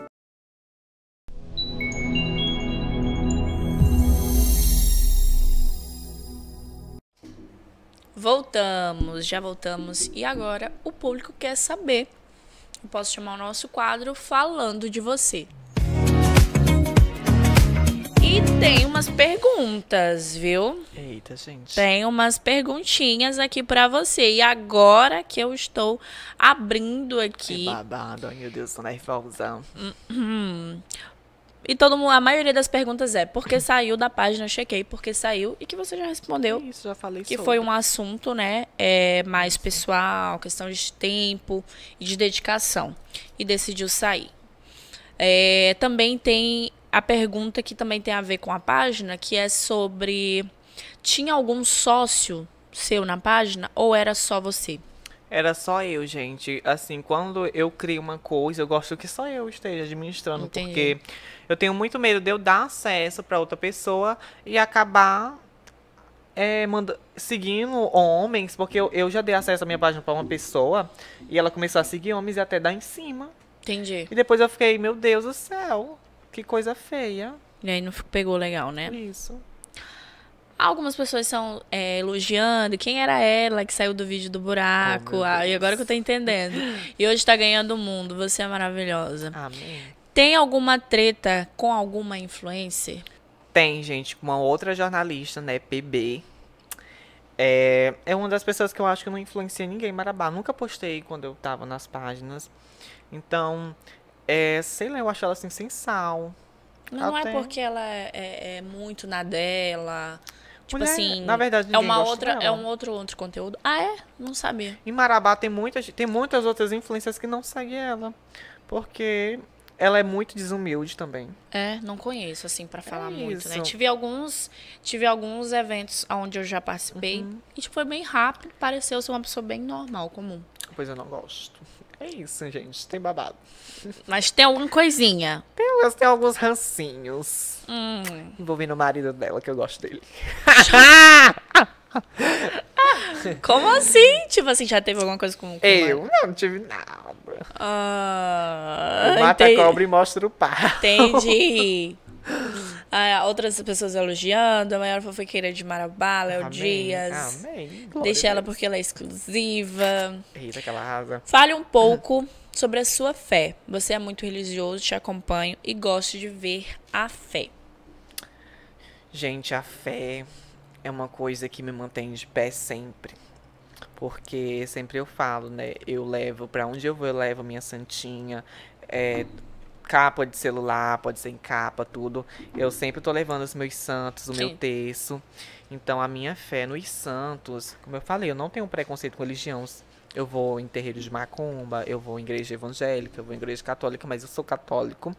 Voltamos, já voltamos. E agora o público quer saber. Eu posso chamar o nosso quadro Falando de Você. E tem umas perguntas, viu? Eita, gente. Tem umas perguntinhas aqui para você. E agora que eu estou abrindo aqui. Que babado, ai meu Deus, tô nervosa. Uhum. E todo mundo, a maioria das perguntas é porque saiu da página, chequei porque saiu e que você já respondeu. Isso, já falei Que foi um assunto, né, é, mais pessoal, questão de tempo e de dedicação. E decidiu sair. É, também tem a pergunta que também tem a ver com a página, que é sobre tinha algum sócio seu na página ou era só você? Era só eu, gente. Assim, quando eu crio uma coisa, eu gosto que só eu esteja administrando, Entendi. porque eu tenho muito medo de eu dar acesso para outra pessoa e acabar é, manda, seguindo homens, porque eu, eu já dei acesso à minha página para uma pessoa e ela começou a seguir homens e até dar em cima. Entendi. E depois eu fiquei, meu Deus do céu, que coisa feia. E aí não pegou legal, né? Isso. Algumas pessoas são é, elogiando quem era ela que saiu do vídeo do buraco. Oh, ah, e agora que eu tô entendendo. E hoje tá ganhando o mundo. Você é maravilhosa. Amém. Tem alguma treta com alguma influencer? Tem, gente. Uma outra jornalista, né? PB. É, é uma das pessoas que eu acho que não influencia ninguém. Marabá. Nunca postei quando eu tava nas páginas. Então, é, sei lá, eu acho ela assim, sem sal. não, não é tem. porque ela é, é, muito na dela. Tipo Mulher, assim. Na verdade, é uma outra, é um outro outro conteúdo. Ah, é? Não sabia. Em Marabá tem muitas, tem muitas outras influências que não seguem ela, porque ela é muito desumilde também. É, não conheço assim para é falar é muito, né? Tive alguns, tive alguns eventos onde eu já participei uhum. e tipo, foi bem rápido, pareceu ser uma pessoa bem normal, comum. Pois eu não gosto. É isso, gente. Tem babado. Mas tem alguma coisinha. Tem, tem alguns rancinhos. Hum. Envolvendo o marido dela, que eu gosto dele. Como assim? Tipo assim, já teve alguma coisa com, com Eu uma... não, tive nada. Ah, Mata entendi. a cobra e mostra o par. Entendi. ah, outras pessoas elogiando, a maior fofoqueira de Marabá, Léo Dias. Amém. Glória Deixa ela porque ela é exclusiva. Eita, aquela arrasa. Fale um pouco sobre a sua fé. Você é muito religioso, te acompanho e gosto de ver a fé. Gente, a fé é uma coisa que me mantém de pé sempre. Porque sempre eu falo, né? Eu levo, para onde eu vou, eu levo minha santinha. É, capa de celular, pode ser em capa, tudo. Eu sempre tô levando os meus santos, o Sim. meu terço. Então a minha fé nos santos, como eu falei, eu não tenho preconceito com religiões. Eu vou em terreiro de macumba, eu vou em igreja evangélica, eu vou em igreja católica, mas eu sou católico.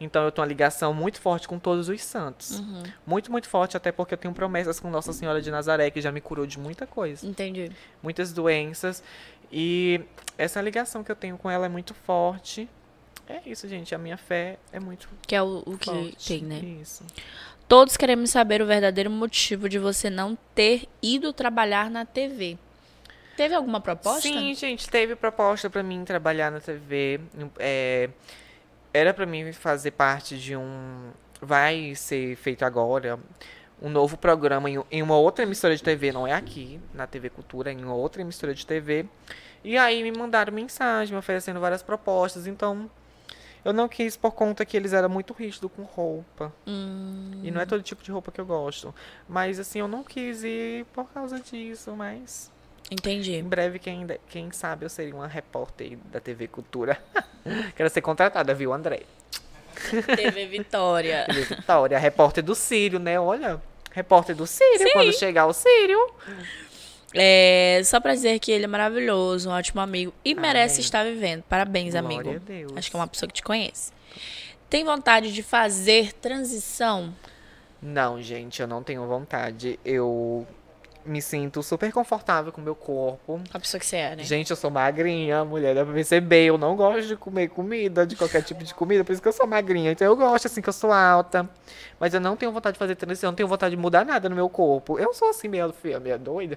Então eu tenho uma ligação muito forte com todos os santos. Uhum. Muito, muito forte, até porque eu tenho promessas com Nossa Senhora de Nazaré, que já me curou de muita coisa. Entendi. Muitas doenças. E essa ligação que eu tenho com ela é muito forte é isso, gente. A minha fé é muito. Que é o, o que forte. tem, né? Isso. Todos queremos saber o verdadeiro motivo de você não ter ido trabalhar na TV. Teve alguma proposta? Sim, gente, teve proposta para mim trabalhar na TV. É, era para mim fazer parte de um. Vai ser feito agora um novo programa em, uma outra emissora de TV, não é aqui, na TV Cultura, em outra emissora de TV. E aí me mandaram mensagem, me oferecendo várias propostas. Então, eu não quis por conta que eles eram muito rígidos com roupa. Hum. E não é todo tipo de roupa que eu gosto. Mas assim, eu não quis ir por causa disso, mas. Entendi. Em breve, quem, quem sabe eu seria uma repórter da TV Cultura. Quero ser contratada, viu, André? TV Vitória. TV Vitória, repórter do Sírio, né? Olha, repórter do Sírio, Sim. quando chegar o Sírio. É, só pra dizer que ele é maravilhoso, um ótimo amigo e Amém. Ah, merece né? estar vivendo. Parabéns, Glória amigo. A Deus. Acho que é uma pessoa que te conhece. Tem vontade de fazer transição? Não, gente, eu não tenho vontade. Eu me sinto super confortável com o meu corpo. A pessoa que você é, né? Gente, eu sou magrinha, mulher, dá pra perceber. Eu não gosto de comer comida, de qualquer tipo de comida, por isso que eu sou magrinha. Então eu gosto, assim, que eu sou alta. Mas eu não tenho vontade de fazer transição, eu não tenho vontade de mudar nada no meu corpo. Eu sou assim mesmo, filha, minha doida.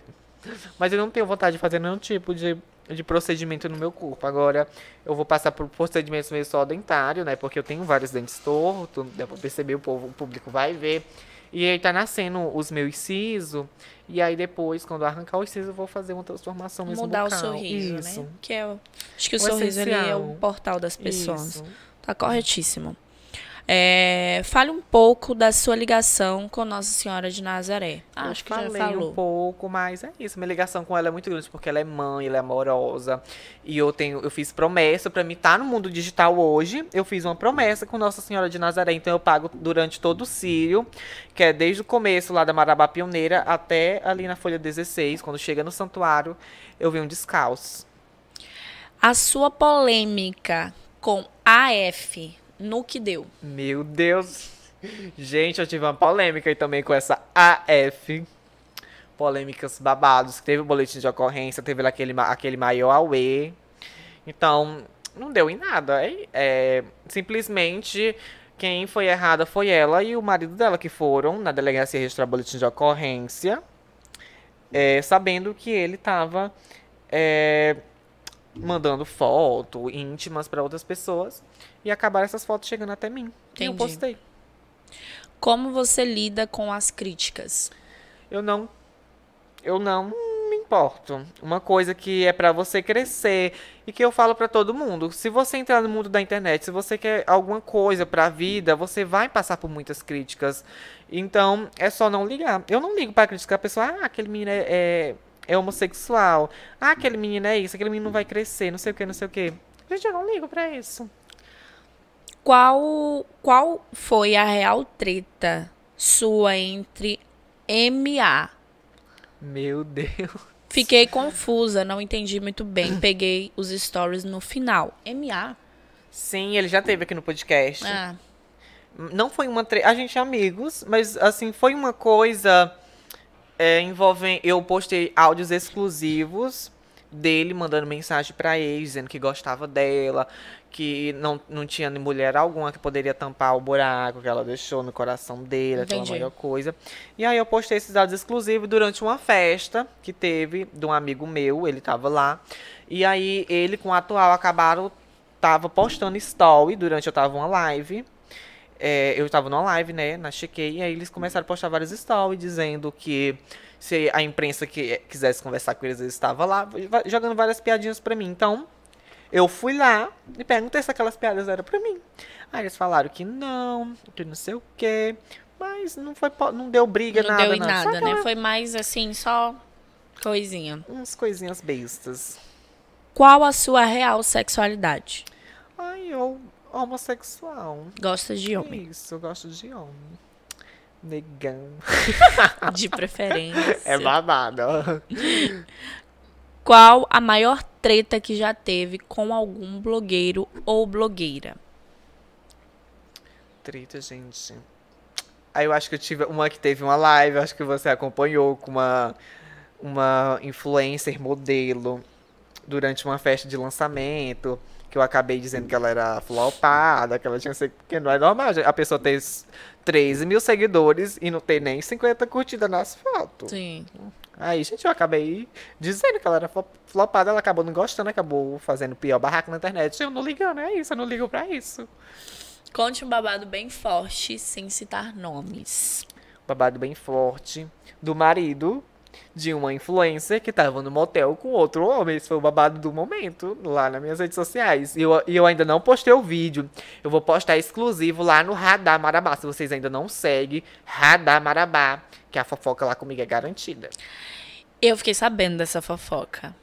Mas eu não tenho vontade de fazer nenhum tipo de, de procedimento no meu corpo. Agora, eu vou passar por procedimentos meio só dentário, né? Porque eu tenho vários dentes tortos, dá pra perceber, o, povo, o público vai ver. E aí tá nascendo os meus sisos. E aí depois, quando arrancar os siso, eu vou fazer uma transformação mesmo Mudar bucal. o sorriso, né? Isso. né? Que é, acho que o, o sorriso é o portal das pessoas. Isso. Tá corretíssimo. É, fale um pouco da sua ligação com Nossa Senhora de Nazaré. Ah, acho que falei já falou. um pouco, mas é isso. Minha ligação com ela é muito grande porque ela é mãe, ela é amorosa. E eu tenho, eu fiz promessa para mim estar tá no mundo digital hoje. Eu fiz uma promessa com Nossa Senhora de Nazaré, então eu pago durante todo o Círio, que é desde o começo lá da Marabá Pioneira até ali na Folha 16, quando chega no santuário, eu venho descalço. A sua polêmica com AF no que deu. Meu Deus. Gente, eu tive uma polêmica aí também com essa AF. Polêmicas babados. Teve o boletim de ocorrência, teve aquele, aquele maior away. Então, não deu em nada. É, é, simplesmente, quem foi errada foi ela e o marido dela que foram na delegacia registrar boletim de ocorrência. É, sabendo que ele tava é, mandando foto íntimas para outras pessoas e acabaram essas fotos chegando até mim. Entendi. E eu postei. Como você lida com as críticas? Eu não eu não me importo. Uma coisa que é para você crescer e que eu falo para todo mundo, se você entrar no mundo da internet, se você quer alguma coisa para a vida, você vai passar por muitas críticas. Então, é só não ligar. Eu não ligo para criticar a pessoa, ah, aquele menino é, é é homossexual. Ah, aquele menino é isso, aquele menino não vai crescer, não sei o que, não sei o que. Gente, eu não ligo pra isso. Qual, qual foi a real treta sua entre MA? Meu Deus. Fiquei confusa, não entendi muito bem. Peguei os stories no final. MA? Sim, ele já teve aqui no podcast. Ah. Não foi uma treta. A gente é amigos, mas assim, foi uma coisa é, envolvem. Eu postei áudios exclusivos dele mandando mensagem para ex, dizendo que gostava dela, que não, não tinha mulher alguma que poderia tampar o buraco que ela deixou no coração dele, Entendi. aquela melhor coisa. E aí eu postei esses áudios exclusivos durante uma festa que teve de um amigo meu, ele tava lá. E aí ele com o atual acabaram tava postando story durante eu tava uma live é, eu estava numa live, né, na Chequei, e aí eles começaram a postar vários stories dizendo que se a imprensa que eh, quisesse conversar com eles, eles estavam lá, jogando várias piadinhas pra mim. Então, eu fui lá e perguntei se aquelas piadas eram pra mim. Aí eles falaram que não, que não sei o quê, mas não foi não deu briga, não nada. Não deu em não. nada, né? Foi mais assim, só coisinha. Uns coisinhas bestas. Qual a sua real sexualidade? Ai, eu homossexual. Gosta de homem. Isso, eu gosto de homem. Negão. de preferência. É babado. Qual a maior treta que já teve com algum blogueiro ou blogueira? Treta, gente. Aí eu acho que eu tive uma que teve uma live, acho que você acompanhou com uma uma influencer modelo durante uma festa de lançamento que eu acabei dizendo que ela era flopada, que ela tinha ser que não é normal a pessoa ter 13 mil seguidores e não ter nem 50 curtidas nas fotos. Sim. Aí, gente, eu acabei dizendo que ela era flopada, ela acabou não gostando, acabou fazendo pior barraco na internet. Eu não ligando, né? é isso, eu não ligo pra isso. Conte um babado bem forte, sem citar nomes. Babado bem forte do marido de uma influencer que tava no motel com outro homem. Isso foi o babado do momento lá nas minhas redes sociais. E eu, eu ainda não postei o vídeo. Eu vou postar exclusivo lá no Radar Marabá. Se vocês ainda não seguem, Radar Marabá, que a fofoca lá comigo é garantida. Eu fiquei sabendo dessa fofoca.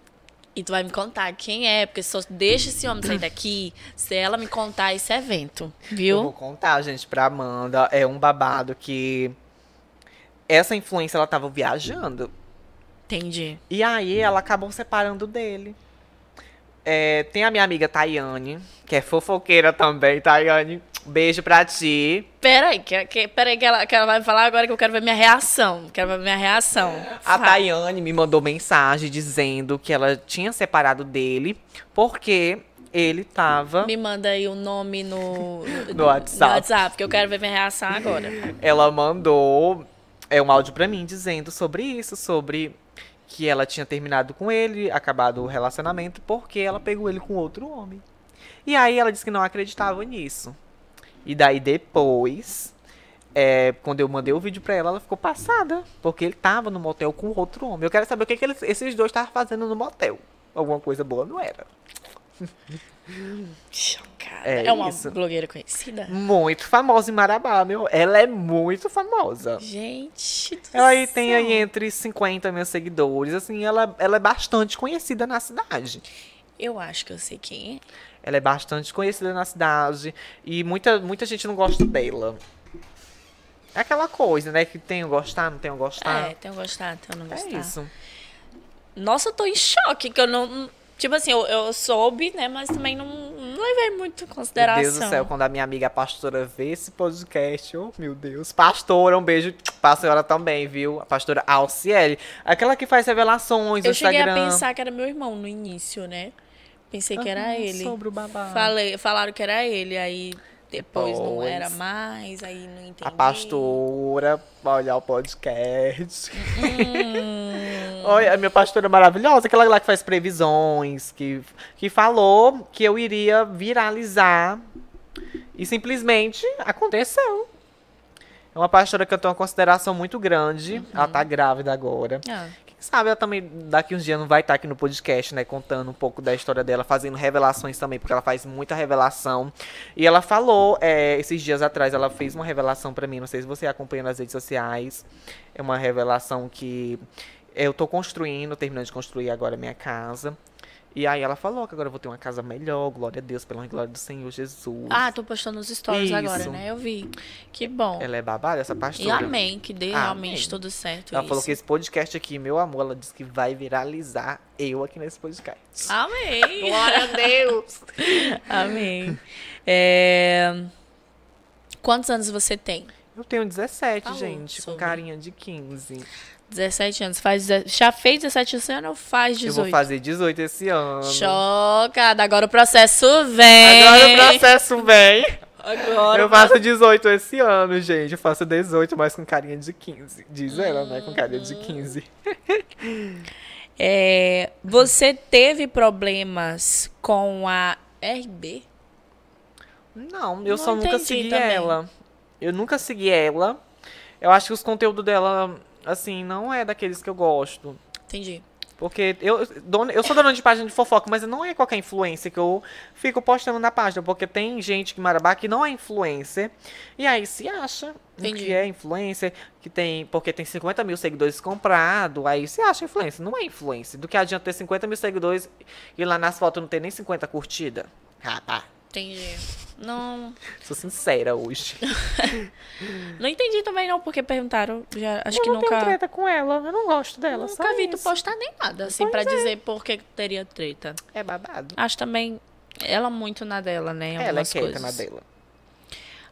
E tu vai me contar quem é, porque só deixa esse homem sair daqui se ela me contar esse evento, viu? Eu vou contar, gente, pra Amanda. É um babado que. Essa influência, ela tava viajando. Entendi. E aí ela acabou separando dele. É, tem a minha amiga Tayane, que é fofoqueira também, Tayane. Beijo pra ti. Peraí, que, que, peraí que, ela, que ela vai falar agora que eu quero ver minha reação. Quero ver minha reação. A Tayane me mandou mensagem dizendo que ela tinha separado dele porque ele tava. Me manda aí o nome no, no, no WhatsApp. No WhatsApp, que eu quero ver minha reação agora. Ela mandou é um áudio para mim dizendo sobre isso, sobre que ela tinha terminado com ele, acabado o relacionamento, porque ela pegou ele com outro homem. E aí ela disse que não acreditava nisso. E daí depois, é, quando eu mandei o vídeo pra ela, ela ficou passada. Porque ele tava no motel com outro homem. Eu quero saber o que, que eles, esses dois estavam fazendo no motel. Alguma coisa boa não era. Chocada. É, é uma isso. blogueira conhecida? Muito famosa em Marabá, meu. Ela é muito famosa. Gente do Ela aí tem aí entre 50 mil seguidores. Assim, ela, ela é bastante conhecida na cidade. Eu acho que eu sei quem é. Ela é bastante conhecida na cidade. E muita, muita gente não gosta dela. É aquela coisa, né? Que tem tenho gostar, não tem tenho gostar. É, tenho gostar, tem tenho não é gostar. É isso. Nossa, eu tô em choque que eu não Tipo assim, eu, eu soube, né? Mas também não, não levei muito em consideração. Meu Deus do céu, quando a minha amiga a pastora vê esse podcast, oh meu Deus. Pastora, um beijo pra senhora também, viu? A pastora Alciele. Aquela que faz revelações eu no Instagram. Eu cheguei a pensar que era meu irmão no início, né? Pensei que era ele. Sobre o babado. Falei, falaram que era ele, aí depois, depois não era mais, aí não entendi. A pastora, pra olhar o podcast. Hum. Olha, a minha pastora maravilhosa, aquela lá que faz previsões, que, que falou que eu iria viralizar. E simplesmente aconteceu. É uma pastora que eu tenho uma consideração muito grande. Uhum. Ela tá grávida agora. É. Quem sabe ela também, daqui uns dias, não vai estar tá aqui no podcast, né? Contando um pouco da história dela, fazendo revelações também, porque ela faz muita revelação. E ela falou, é, esses dias atrás, ela fez uma revelação para mim. Não sei se você acompanha nas redes sociais. É uma revelação que é, eu tô construindo, terminando de construir agora minha casa. E aí ela falou que agora eu vou ter uma casa melhor, glória a Deus, pela glória do Senhor Jesus. Ah, tô postando os stories Isso. agora, né? Eu vi. Que bom. Ela é babada, essa pastora. E amém, que dê amém. realmente tudo certo. Ela isso. falou que esse podcast aqui, meu amor, ela disse que vai viralizar eu aqui nesse podcast. Amém. glória a Deus. amém. É... Quantos anos você tem? Eu tenho 17, Falou gente, sobre. com carinha de 15. 17 anos. Faz, já fez 17 esse ano ou faz 18? Eu vou fazer 18 esse ano. Chocada. Agora o processo vem. Agora o processo vem. Agora, eu faço 18 esse ano, gente. Eu faço 18, mas com carinha de 15. Diz ela, né? Com carinha de 15. É, você teve problemas com a RB? Não, eu Não só nunca segui também. ela. Eu nunca segui ela. Eu acho que os conteúdos dela assim, não é daqueles que eu gosto. Entendi. Porque eu, eu sou dona de página de fofoca, mas não é qualquer influência que eu fico postando na página. Porque tem gente que marabá que não é influencer. E aí se acha né, Entendi. que é influencer, que tem. Porque tem 50 mil seguidores comprado. Aí se acha influencer. Não é influencer. Do que adianta ter 50 mil seguidores e lá nas fotos não ter nem 50 curtidas? Rapaz. Entendi. Não. Sou sincera hoje. não entendi também, não, porque perguntaram. Já, acho eu que não nunca. Eu treta com ela. Eu não gosto dela. Nunca vi isso. tu postar nem nada, assim, pois pra é. dizer por que teria treta. É babado. Acho também. Ela muito na dela, né? Ela é quieta na dela.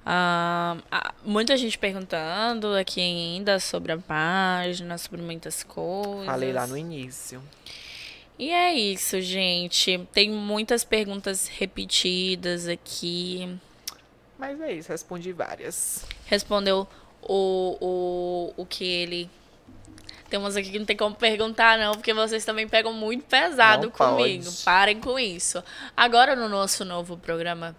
Ah, ah, muita gente perguntando aqui ainda sobre a página, sobre muitas coisas. Falei lá no início. E é isso, gente. Tem muitas perguntas repetidas aqui. Mas é isso, respondi várias. Respondeu o, o, o que ele. Tem umas aqui que não tem como perguntar, não, porque vocês também pegam muito pesado não comigo. Pode. Parem com isso. Agora, no nosso novo programa,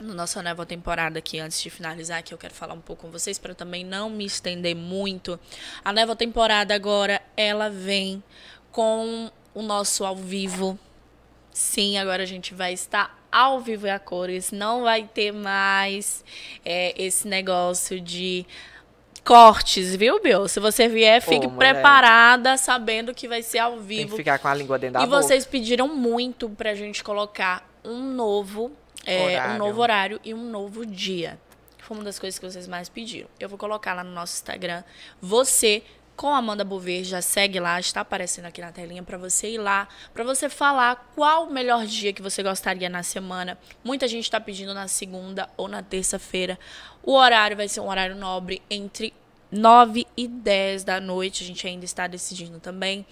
no nossa nova temporada aqui, antes de finalizar, que eu quero falar um pouco com vocês, para também não me estender muito. A nova temporada agora, ela vem com o nosso ao vivo. Sim, agora a gente vai estar ao vivo e a cores. Não vai ter mais é, esse negócio de cortes, viu, Bill? Se você vier, fique preparada, sabendo que vai ser ao vivo. Tem que ficar com a língua dentro da e boca. E vocês pediram muito pra gente colocar um novo, é, um novo horário e um novo dia. Foi uma das coisas que vocês mais pediram. Eu vou colocar lá no nosso Instagram. Você com Amanda Bouver, já segue lá, está aparecendo aqui na telinha para você ir lá, para você falar qual o melhor dia que você gostaria na semana. Muita gente está pedindo na segunda ou na terça-feira. O horário vai ser um horário nobre entre 9 e 10 da noite, a gente ainda está decidindo também.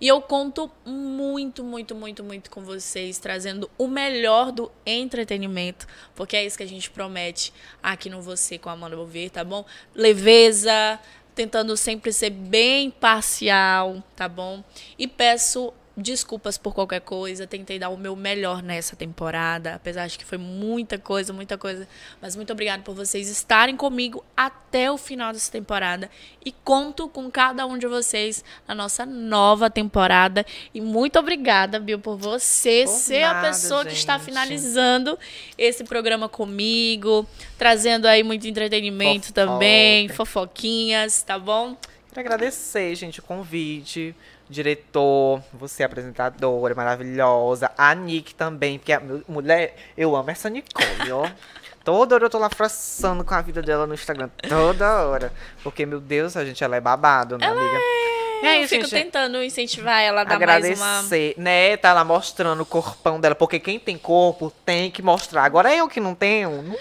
E eu conto muito, muito, muito, muito com vocês, trazendo o melhor do entretenimento, porque é isso que a gente promete aqui no Você com a Amanda Bouver, tá bom? Leveza, tentando sempre ser bem parcial, tá bom? E peço desculpas por qualquer coisa, tentei dar o meu melhor nessa temporada, apesar de que foi muita coisa, muita coisa, mas muito obrigado por vocês estarem comigo até o final dessa temporada e conto com cada um de vocês na nossa nova temporada e muito obrigada, Bill, por você por ser nada, a pessoa gente. que está finalizando esse programa comigo, trazendo aí muito entretenimento Fofoca. também, fofoquinhas, tá bom? Quero agradecer, gente, o convite diretor, você é apresentadora maravilhosa, a Nick também, porque a mulher, eu amo essa Nicole, ó. Toda hora eu tô lá fraçando com a vida dela no Instagram, toda hora. Porque, meu Deus, a gente, ela é babado, né, amiga? É... É, eu fico gente, tentando incentivar ela a dar agradecer, mais uma... né? Tá lá mostrando o corpão dela. Porque quem tem corpo tem que mostrar. Agora eu que não tenho, não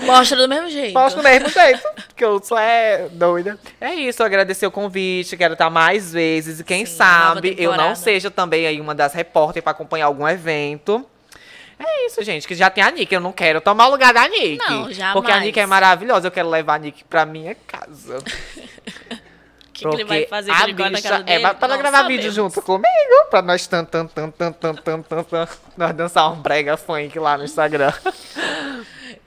Mostra do mesmo jeito. Mostra do mesmo jeito. Porque eu sou é doida. É isso, eu agradecer o convite, quero estar mais vezes. E quem Sim, sabe eu não seja também aí uma das repórteres para acompanhar algum evento. É isso, gente, que já tem a Nick. Eu não quero tomar o lugar da Nick. Não, jamais. Porque a Nick é maravilhosa. Eu quero levar a Nick pra minha casa. que, que ele vai fazer a bicha, na cara dele? É, pra não gravar sabemos. vídeo junto comigo, pra nós tan, tan, tan, tan, tan, tan, tan, tan, nós dançar um brega funk lá no Instagram.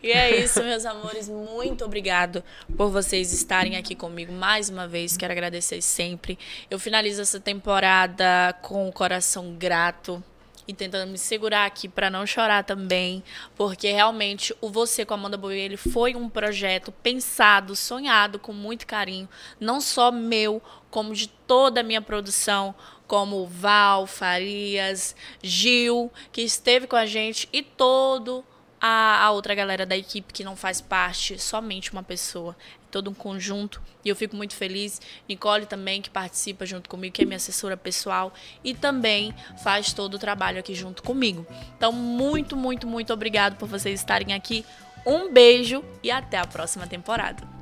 E é isso, meus amores. Muito obrigado por vocês estarem aqui comigo mais uma vez. Quero agradecer sempre. Eu finalizo essa temporada com o coração grato e tentando me segurar aqui para não chorar também, porque realmente o Você com Amanda Boi, ele foi um projeto pensado, sonhado com muito carinho, não só meu, como de toda a minha produção, como Val, Farias, Gil, que esteve com a gente e todo o a, a outra galera da equipe que não faz parte, somente uma pessoa, é todo um conjunto. E eu fico muito feliz. Nicole também, que participa junto comigo, que é minha assessora pessoal e também faz todo o trabalho aqui junto comigo. Então, muito, muito, muito obrigado por vocês estarem aqui. Um beijo e até a próxima temporada.